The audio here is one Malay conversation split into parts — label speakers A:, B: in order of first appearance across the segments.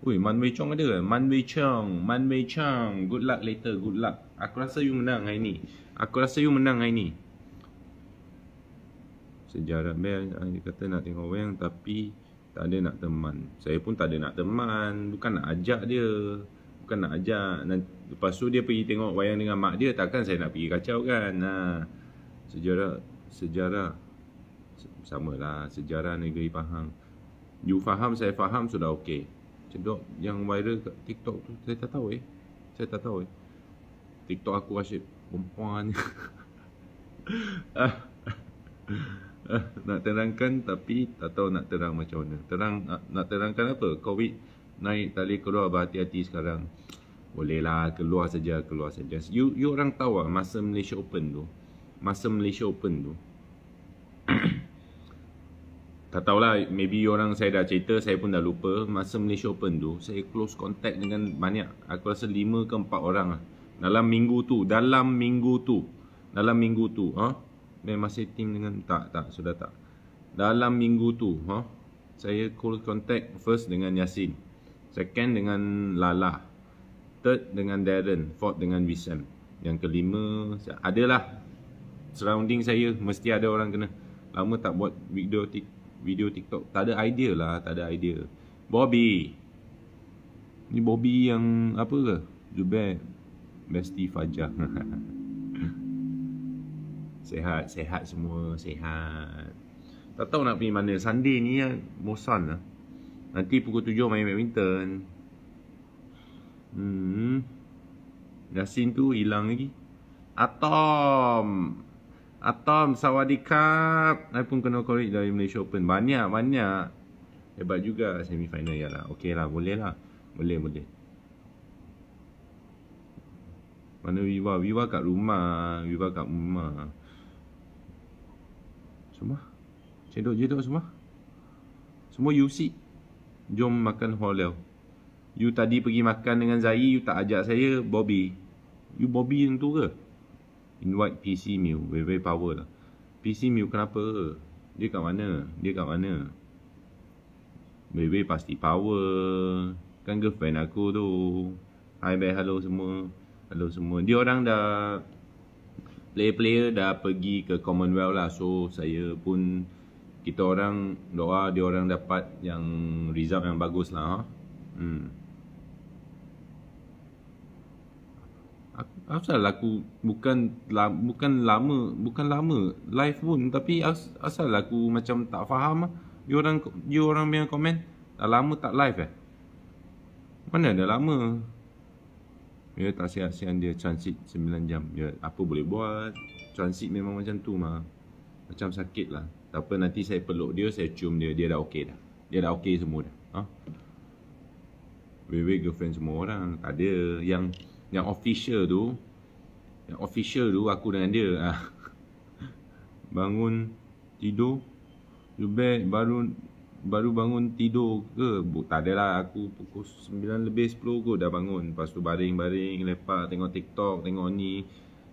A: Ui, Man Wei Chong ada ke? Man Wei Chong, Man Wei Chong. Good luck later, good luck. Aku rasa you menang hari ni. Aku rasa you menang hari ni. Sejarah Bel, dia kata nak tengok wayang tapi tak ada nak teman. Saya pun tak ada nak teman. Bukan nak ajak dia. Bukan nak ajak. Lepas tu dia pergi tengok wayang dengan mak dia. Takkan saya nak pergi kacau kan? Ha. Sejarah, sejarah. Sama lah sejarah negeri Pahang. You faham, saya faham, sudah okey cedok yang viral kat TikTok tu saya tak tahu eh. Saya tak tahu eh. TikTok aku asyik perempuan. nak terangkan tapi tak tahu nak terang macam mana. Terang nak, nak terangkan apa? Covid naik tali keluar berhati-hati sekarang. Boleh lah keluar saja, keluar saja. You you orang tahu lah masa Malaysia open tu. Masa Malaysia open tu tak tahulah maybe orang saya dah cerita saya pun dah lupa masa Malaysia Open tu saya close contact dengan banyak aku rasa lima ke empat orang lah dalam minggu tu dalam minggu tu dalam minggu tu ah ha? memang masih team dengan tak tak sudah tak dalam minggu tu ha? saya close contact first dengan Yasin second dengan Lala third dengan Darren fourth dengan Wisam yang kelima adalah surrounding saya mesti ada orang kena lama tak buat video TikTok video TikTok. Tak ada idea lah, tak ada idea. Bobby. Ni Bobby yang apa ke? Zubair. Besti Fajar. sehat, sehat semua, sehat. Tak tahu nak pergi mana. Sunday ni ya, bosan lah. Nanti pukul tujuh main badminton. Hmm. Yasin tu hilang lagi. Atom. Atom Sawadikap I pun kena korek dari Malaysia Open Banyak-banyak Hebat juga semi final ya lah Okey lah boleh lah Boleh boleh Mana Viva? Viva kat rumah Viva kat rumah Semua Cedok-cedok semua Semua you see Jom makan holel You tadi pergi makan dengan Zai You tak ajak saya Bobby You Bobby yang tu ke? invite PC Mew, very very power lah. PC Mew kenapa? Dia kat mana? Dia kat mana? Bebe pasti power Kan girlfriend aku tu Hi bye hello semua Hello semua Dia orang dah Player-player dah pergi ke Commonwealth lah So saya pun Kita orang doa dia orang dapat yang result yang bagus lah ha? Hmm asal aku bukan la, bukan lama bukan lama live pun tapi as, asal aku macam tak faham ah you orang you orang punya komen tak lama tak live eh mana ada lama ya tak sia-sia dia transit 9 jam ya apa boleh buat transit memang macam tu mah macam sakit lah tak apa nanti saya peluk dia saya cium dia dia dah okey dah dia dah okey semua dah ha? Ah. Wei girlfriend semua orang Tak ada Yang yang official tu yang official tu aku dengan dia ha. bangun tidur Zubair baru baru bangun tidur ke tak adalah aku pukul 9 lebih 10 kot dah bangun lepas tu baring-baring lepak tengok TikTok tengok ni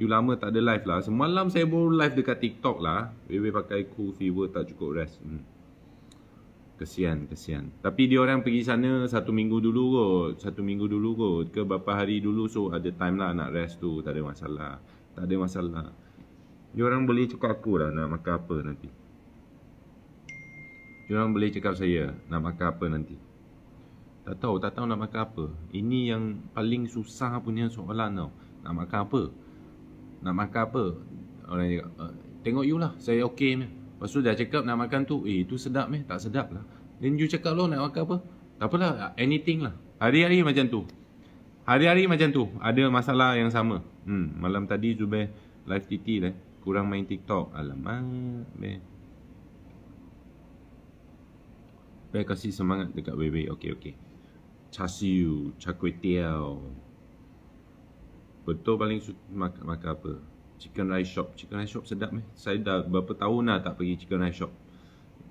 A: you lama tak ada live lah semalam saya baru live dekat TikTok lah Wei pakai cool fever tak cukup rest hmm kesian kesian tapi dia orang pergi sana satu minggu dulu kot satu minggu dulu kot ke beberapa hari dulu so ada time lah nak rest tu tak ada masalah tak ada masalah dia orang boleh cakap aku lah nak makan apa nanti dia orang boleh cakap saya nak makan apa nanti tak tahu tak tahu nak makan apa ini yang paling susah punya soalan tau nak makan apa nak makan apa orang cakap eh, tengok you lah saya okay Lepas tu dah cakap nak makan tu, eh tu sedap meh, tak sedap lah. Then you cakap lo lah, nak makan apa? Tak apalah, anything lah. Hari-hari macam tu. Hari-hari macam tu, ada masalah yang sama. Hmm, malam tadi Zubair live TT lah, kurang main TikTok. Alamak, meh. Baik kasih semangat dekat WW. Okey okey. Chasiu, chakwe tiao. Betul paling suka makan apa? chicken rice shop Chicken rice shop sedap eh Saya dah berapa tahun dah tak pergi chicken rice shop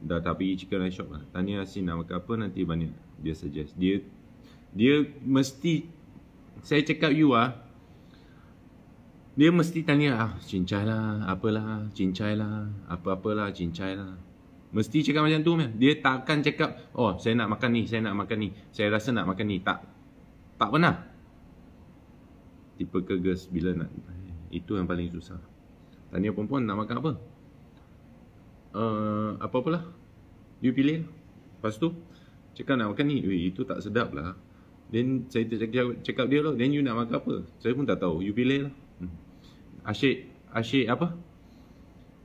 A: Dah tak pergi chicken rice shop lah Tanya Asin nak lah, makan apa nanti banyak Dia suggest Dia dia mesti Saya cakap you ah Dia mesti tanya ah Cincai lah Apalah Cincai lah, lah Apa-apalah Cincai lah Mesti cakap macam tu meh. Dia takkan cakap Oh saya nak makan ni Saya nak makan ni Saya rasa nak makan ni Tak Tak pernah Tipe kegas bila nak itu yang paling susah Tanya perempuan nak makan apa eh, Apa-apalah You pilih lah. Lepas tu Cakap nak makan ni Weh itu tak sedap lah Then saya cakap, cakap dia lah Then you nak makan apa Saya pun tak tahu You pilih lah hmm. Asyik Asyik apa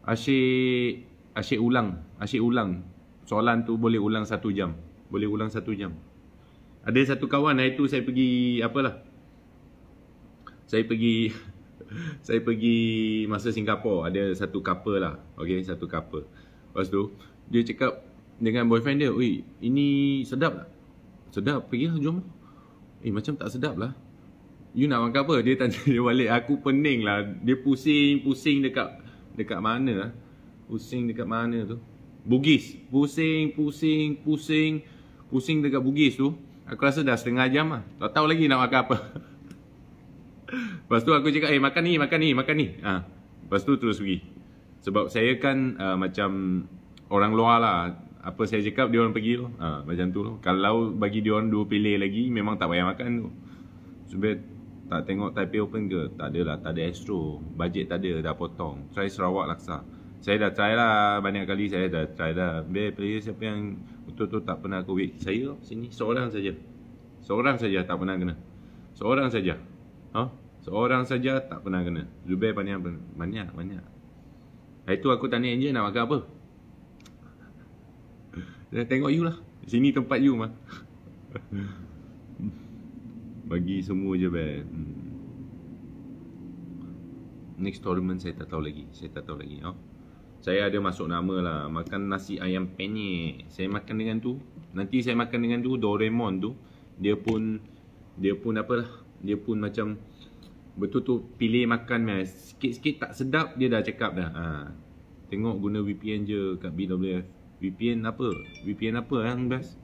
A: Asyik Asyik ulang Asyik ulang Soalan tu boleh ulang satu jam Boleh ulang satu jam Ada satu kawan hari tu saya pergi Apalah Saya pergi saya pergi masa Singapura ada satu couple lah okey satu couple lepas tu dia cakap dengan boyfriend dia oi ini sedap tak sedap pergi lah jom lah. eh macam tak sedap lah you nak makan apa dia tanya dia balik aku pening lah dia pusing pusing dekat dekat mana lah pusing dekat mana tu Bugis pusing pusing pusing pusing dekat Bugis tu aku rasa dah setengah jam lah tak tahu lagi nak makan apa Lepas tu aku cakap, eh makan ni, makan ni, makan ni. Ha. Lepas tu terus pergi. Sebab saya kan uh, macam orang luar lah. Apa saya cakap, dia orang pergi tu. Ha, macam tu. Lah. Kalau bagi dia orang dua pilih lagi, memang tak payah makan tu. Sebab tak tengok Taipei Open ke? Tak ada lah, tak ada Astro. Bajet tak ada, dah potong. Try Sarawak Laksa. Saya dah try lah banyak kali, saya dah try dah. Biar player siapa yang betul tu tak pernah COVID. Saya lah, sini, seorang saja. Seorang saja tak pernah kena. Seorang saja. Ha? Huh? Seorang saja tak pernah kena Zubair banyak Banyak Banyak Hari tu aku tanya engine nak makan apa Dia tengok you lah Sini tempat you mah Bagi semua je bear hmm. Next tournament saya tak tahu lagi Saya tak tahu lagi oh. Saya ada masuk nama lah Makan nasi ayam penyek Saya makan dengan tu Nanti saya makan dengan tu Doraemon tu Dia pun Dia pun apa lah Dia pun macam betul tu pilih makan meh sikit-sikit tak sedap dia dah cakap dah ha. tengok guna VPN je kat BWF VPN apa VPN apa yang best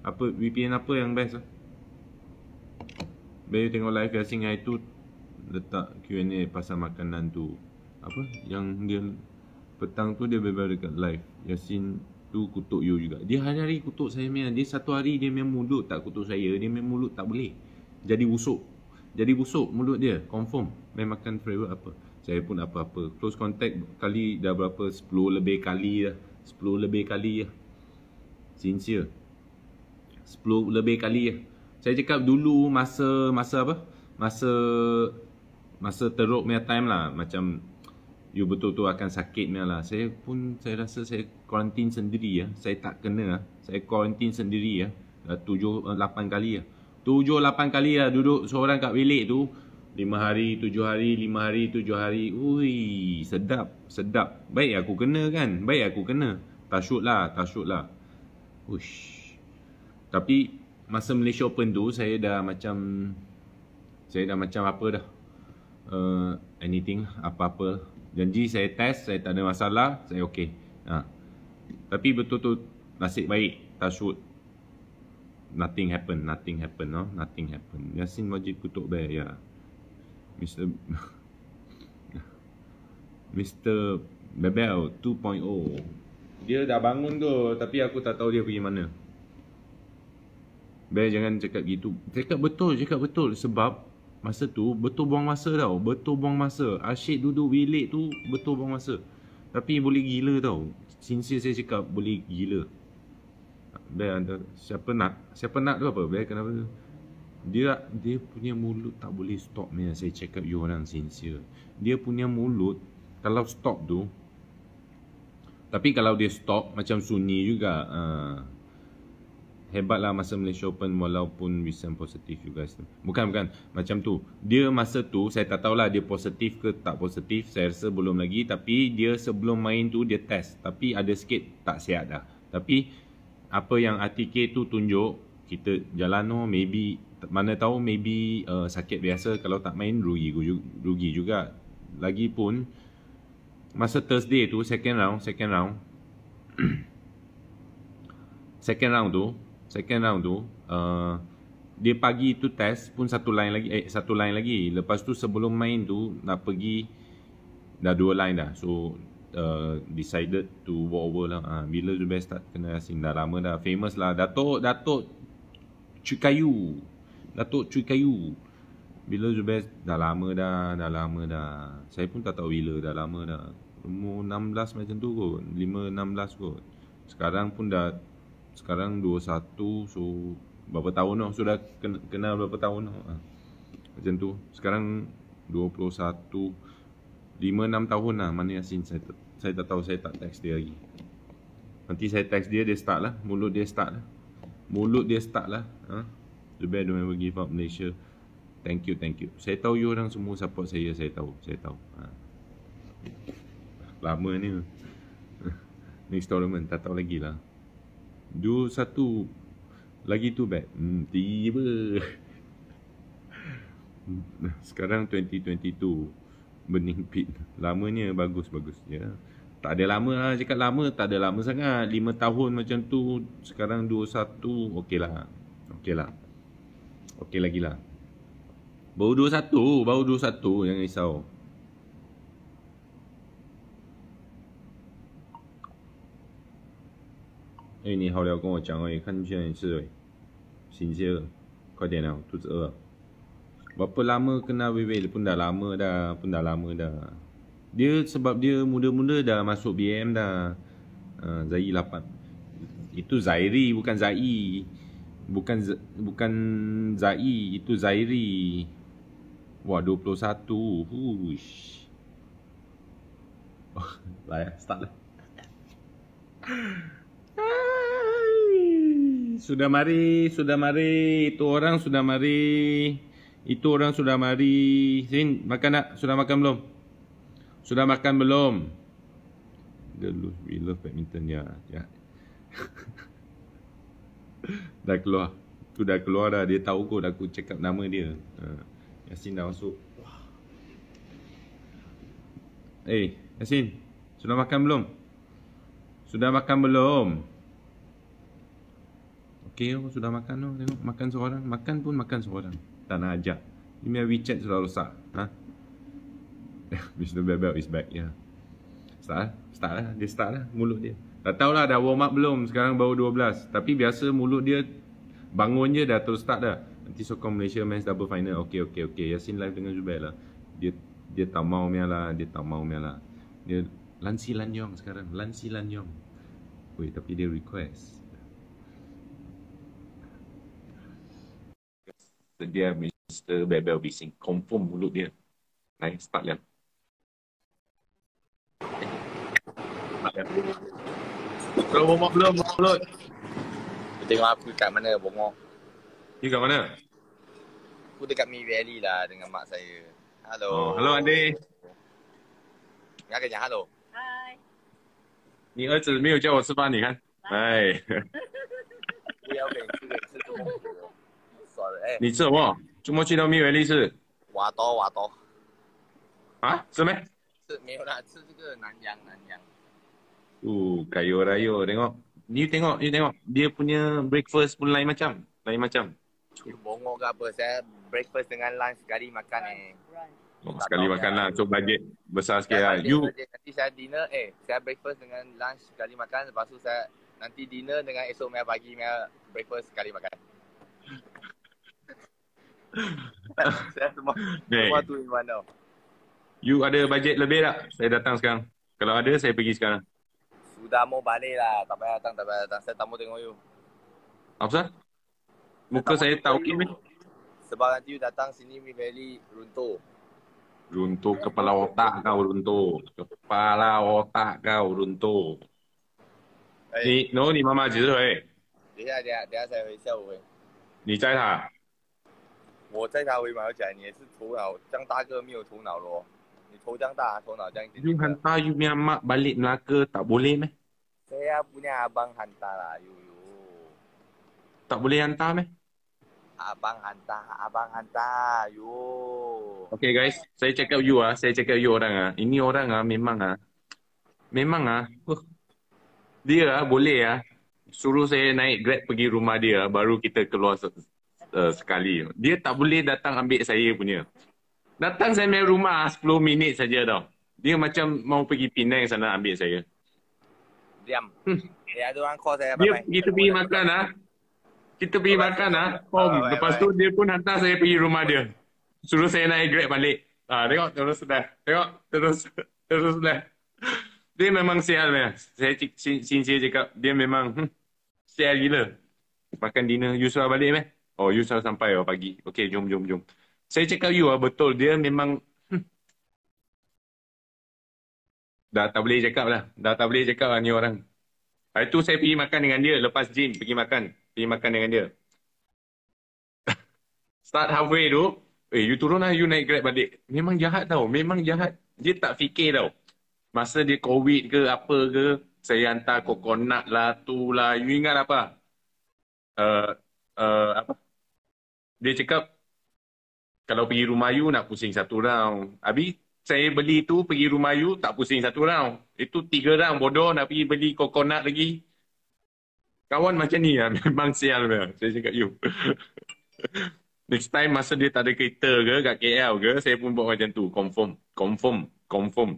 A: apa VPN apa yang best lah Bayu tengok live Yasin hari tu letak Q&A pasal makanan tu apa yang dia petang tu dia berbual dekat live Yasin tu kutuk you juga dia hari-hari kutuk saya meh dia satu hari dia memang mulut tak kutuk saya dia memang mulut tak boleh jadi usuk jadi busuk mulut dia confirm main makan flavor apa saya pun apa-apa close contact kali dah berapa 10 lebih kali lah 10 lebih kali lah sincere 10 lebih kali lah saya cakap dulu masa masa apa masa masa teruk punya time lah macam you betul-betul akan sakit punya lah saya pun saya rasa saya quarantine sendiri ya saya tak kena lah. saya quarantine sendiri ya 7 8 eh, kali ya Tujuh lapan kali lah duduk seorang kat bilik tu lima hari tujuh hari lima hari tujuh hari ui sedap sedap baik aku kena kan baik aku kena tashut lah tashut lah ush tapi masa Malaysia Open tu saya dah macam saya dah macam apa dah uh, anything apa-apa janji saya test saya tak ada masalah saya okay, ha. tapi betul-betul nasib baik tashut nothing happen, nothing happen, no? nothing happen. Yasin Majid Kutub Bear, ya. Yeah. Mr. Mr. Bebel 2.0. Dia dah bangun tu, tapi aku tak tahu dia pergi mana. Bear jangan cakap gitu. Cakap betul, cakap betul. Sebab masa tu betul buang masa tau. Betul buang masa. Asyik duduk bilik tu betul buang masa. Tapi boleh gila tau. Sincere saya cakap boleh gila dia siapa nak siapa nak tu apa dia kenapa tu dia dia punya mulut tak boleh stop ni saya check up you orang sincere dia punya mulut kalau stop tu tapi kalau dia stop macam sunyi juga uh, hebatlah masa Malaysia Open walaupun recent positif you guys bukan bukan macam tu dia masa tu saya tak tahulah dia positif ke tak positif saya rasa belum lagi tapi dia sebelum main tu dia test tapi ada sikit tak sihat dah tapi apa yang RTK tu tunjuk kita jalan tu oh, maybe mana tahu maybe uh, sakit biasa kalau tak main rugi rugi juga lagipun masa Thursday tu second round second round second round tu second round tu uh, dia pagi tu test pun satu line lagi eh satu line lagi lepas tu sebelum main tu nak pergi dah dua line dah so Uh, decided to walk over lah. Ha, bila Zubair start kenal Yasin dah lama dah famous lah. Datuk Datuk Cui Kayu. Datuk Cui Kayu. Bila Zubair dah lama dah, dah lama dah. Saya pun tak tahu bila dah lama dah. Umur 16 macam tu kot. 5 16 kot. Sekarang pun dah sekarang 21 so berapa tahun noh sudah kenal berapa tahun noh. Ah, ha. Macam tu. Sekarang 21 5-6 tahun lah Mana Yasin saya, saya tak tahu Saya tak text dia lagi Nanti saya text dia Dia start lah Mulut dia start lah Mulut dia start lah ha? The bad don't ever give up Malaysia Thank you, thank you Saya tahu you orang semua support saya Saya tahu, saya tahu ha. Lama ni Next tournament Tak tahu lagi lah Do satu Lagi tu bad hmm, Tiba Sekarang 2022 menyempit Lamanya bagus-bagus ya. Tak ada lama lah cakap lama Tak ada lama sangat 5 tahun macam tu Sekarang 21 Okey lah Okey lah Okey lagi lah Baru 21 Baru 21 Jangan risau Eh ni hao liao Kau cakap Kan macam ni Sincere Kau dia nak Tu ah. Berapa lama kenal Wei Wei? pun dah lama dah, pun dah lama dah. Dia sebab dia muda-muda dah masuk BM dah. Ha, Zai 8. Itu Zairi bukan Zai. Bukan Z- bukan Zai, itu Zairi. Wah 21. Hush. Oh, lah start lah. Sudah mari, sudah mari. Itu orang sudah mari. Itu orang sudah mari. Sin, makan tak? Sudah makan belum? Sudah makan belum? Girls, we love badminton. Ya. ya. dah keluar. Tu dah keluar dah. Dia tahu kot aku cakap nama dia. Ha. Yasin dah masuk. Eh, hey, Yasin. Sudah makan belum? Sudah makan belum? Okey, oh, sudah makan. Oh, tengok, makan seorang. Makan pun makan seorang tak nak ajar. Ini punya WeChat sudah rosak. Huh? Mr. Bebel is back. Yeah. Start lah. Start lah. Dia start lah. Mulut dia. Tak tahulah dah warm up belum. Sekarang baru 12. Tapi biasa mulut dia bangun je dah terus start dah. Nanti sokong Malaysia men's double final. Okay, okay, okay. Yasin live dengan Zubair lah. Dia dia tak mau mia lah. Dia tak mau mia lah. Dia lansi lanyong sekarang. Lansi lanyong. Wait, tapi dia request. dia Mr. Bebel Bising. Confirm mulut dia. Nah, start Liam. Bro, bongok belum, bongok belum. Kau tengok aku kat mana, bongok. You kat mana? Aku dekat Mi Valley lah dengan mak saya. Hello. Oh, hello, Andi. Nak kena, hello. Hai. Ni 儿子没有叫我吃饭, ni kan? Hai. 不要每次每次都忘记了。Ya, 你吃什么？周末去到蜜月利是？瓦多瓦多。啊？什么？是没有啦，吃这个南洋南洋。哦，加油加油！等我，你等我，你等我，你的 breakfast 不来吗？酱，来吗？酱。Bohong ke apa saya breakfast dengan lunch sekali makan eh. Oh, sekali makan lah. lah. So budget besar sikit lah. You... Nanti saya dinner eh. Saya breakfast dengan lunch sekali makan. Lepas tu saya nanti dinner dengan esok saya pagi saya breakfast sekali makan. Saya semua. Semua tu mana? You ada bajet lebih tak? Saya datang sekarang. Kalau ada, saya pergi sekarang. Sudah mau balik lah. Tak payah datang, tak payah datang. Saya tamu tengok you. Apa sah? Muka saya, tahu kim ni. Sebab nanti you datang sini, we very runtuh. Runtuh kepala otak kau runtuh. Kepala otak kau runtuh. Hey. Eh. Ni, no, ni mama je eh. Dia, dia, dia saya risau, eh. Ni cahaya? 我在台湾有讲，你也是头脑江大哥没有头脑咯，你头江大，头脑江一点。用汉大有咩嘛？Balik Saya punya abang hantar lah, yo Tak boleh hantar meh? Abang hantar, abang hantar, yo. Okay guys, saya check out you ah, saya check out you orang ah. Ini orang ah, memang ah, memang ah, dia ah, boleh ah. Suruh saya naik grab pergi rumah dia, baru kita keluar uh, sekali. Dia tak boleh datang ambil saya punya. Datang saya main rumah 10 minit saja tau. Dia macam mau pergi Penang sana ambil saya. Diam. Hmm. Ya, dia ada orang call saya. Dia pergi tepi makan ah. Kita pergi oh, makan ah. Oh, bye, lepas tu dia pun hantar saya pergi rumah dia. Suruh saya naik Grab balik. Ah, tengok terus sudah. Tengok terus terus sudah. Dia memang sial dia. Saya sincere cakap dia memang hmm, sial gila. Makan dinner Yusra balik meh. Oh, you salah sampai oh, pagi. Okay, jom, jom, jom. Saya cakap you lah, betul. Dia memang... Hmm. dah tak boleh cakap lah. Dah tak boleh cakap lah ni orang. Hari tu saya pergi makan dengan dia. Lepas gym, pergi makan. Pergi makan dengan dia. Start halfway tu. Eh, you turun lah, you naik grab balik. Memang jahat tau. Memang jahat. Dia tak fikir tau. Masa dia covid ke apa ke. Saya hantar coconut lah, tu lah. You ingat apa? Uh, uh, apa? dia cakap kalau pergi rumah you nak pusing satu round. Habis saya beli tu pergi rumah you tak pusing satu round. Itu tiga round bodoh nak pergi beli coconut lagi. Kawan macam ni lah. Memang sial lah. Saya cakap you. Next time masa dia tak ada kereta ke kat KL ke saya pun buat macam tu. Confirm. Confirm. Confirm.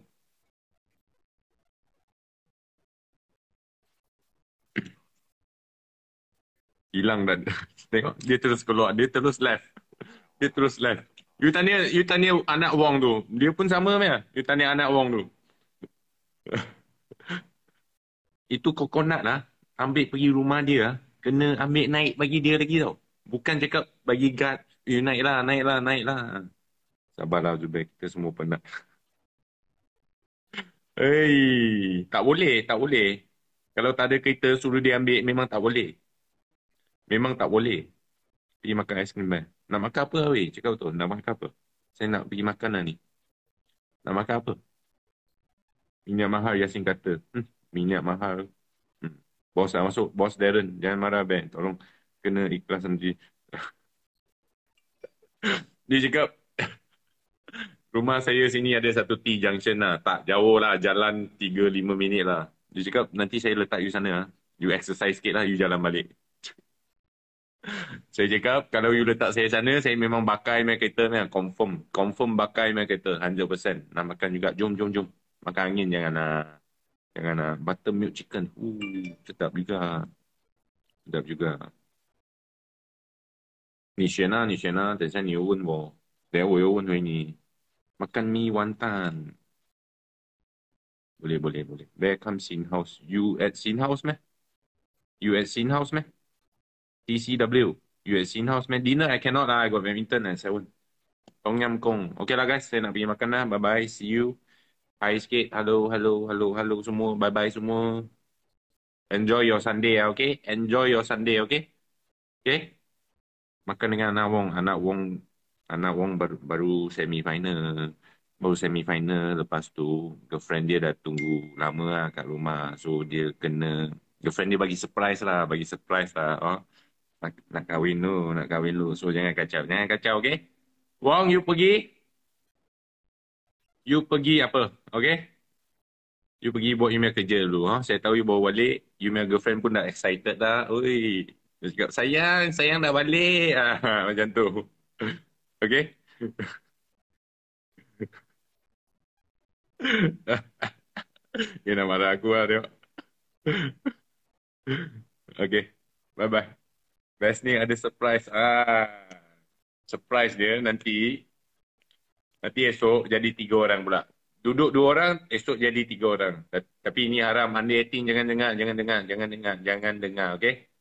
A: hilang dah. Tengok dia terus keluar, dia terus left. Dia terus left. You tanya you tanya anak Wong tu, dia pun sama meh. You tanya anak Wong tu. Itu coconut lah, ambil pergi rumah dia, lah. kena ambil naik bagi dia lagi tau. Bukan cakap bagi guard, you eh, naiklah, naiklah, naiklah. Sabarlah Zubair, kita semua penat. Hei, tak boleh, tak boleh. Kalau tak ada kereta suruh dia ambil memang tak boleh. Memang tak boleh pergi makan ice krim. van. Nak makan apa weh? Cakap betul. Nak makan apa? Saya nak pergi makan lah ni. Nak makan apa? Minyak mahal Yasin kata. Hm, minyak mahal. Hm. Bos lah masuk. Bos Darren. Jangan marah Ben. Tolong kena ikhlas nanti. Dia cakap. Rumah saya sini ada satu T junction lah. Tak jauh lah. Jalan 3-5 minit lah. Dia cakap nanti saya letak you sana lah. You exercise sikit lah. You jalan balik. Saya cakap kalau you letak saya sana saya memang bakai main kereta ni confirm confirm bakai main kereta 100%. Nak makan juga jom jom jom. Makan angin jangan ah jangan ah buttermilk chicken. Uh sedap juga. Sedap juga. Ni Shena, ni Shena, tadi saya ni Owen wo. Dia wo Owen wo ni. Makan mi wantan. Boleh boleh boleh. Welcome Sin House. You at Sin House meh? You at Sin House meh? TCW you at Sin House, man. Dinner, I cannot lah. I got badminton and seven. Tong Yam Kong. Okay lah, guys. Saya nak pergi makan lah. Bye-bye. See you. Hi, sikit. Hello, hello, hello, hello semua. Bye-bye semua. Enjoy your Sunday, ya okay? Enjoy your Sunday, okay? Okay? Makan dengan anak Wong. Anak Wong anak Wong baru, baru semi-final. Baru semi-final. Lepas tu, girlfriend dia dah tunggu lama lah kat rumah. So, dia kena... Girlfriend dia bagi surprise lah. Bagi surprise lah. Oh nak, nak kahwin tu, nak kahwin lu. So jangan kacau, jangan kacau okay? Wong you pergi. You pergi apa? okay? You pergi buat email kerja dulu. Ha? Saya tahu you bawa balik. You punya girlfriend pun dah excited dah. ui, Dia cakap, sayang, sayang dah balik. Ah, macam tu. Okay. dia nak marah aku lah tengok. okay. Bye-bye. Best ni ada surprise. Ah. Surprise dia nanti. Nanti esok jadi tiga orang pula. Duduk dua orang, esok jadi tiga orang. Tapi ini haram. Anda acting jangan dengar, jangan dengar, jangan dengar, jangan dengar. Okay?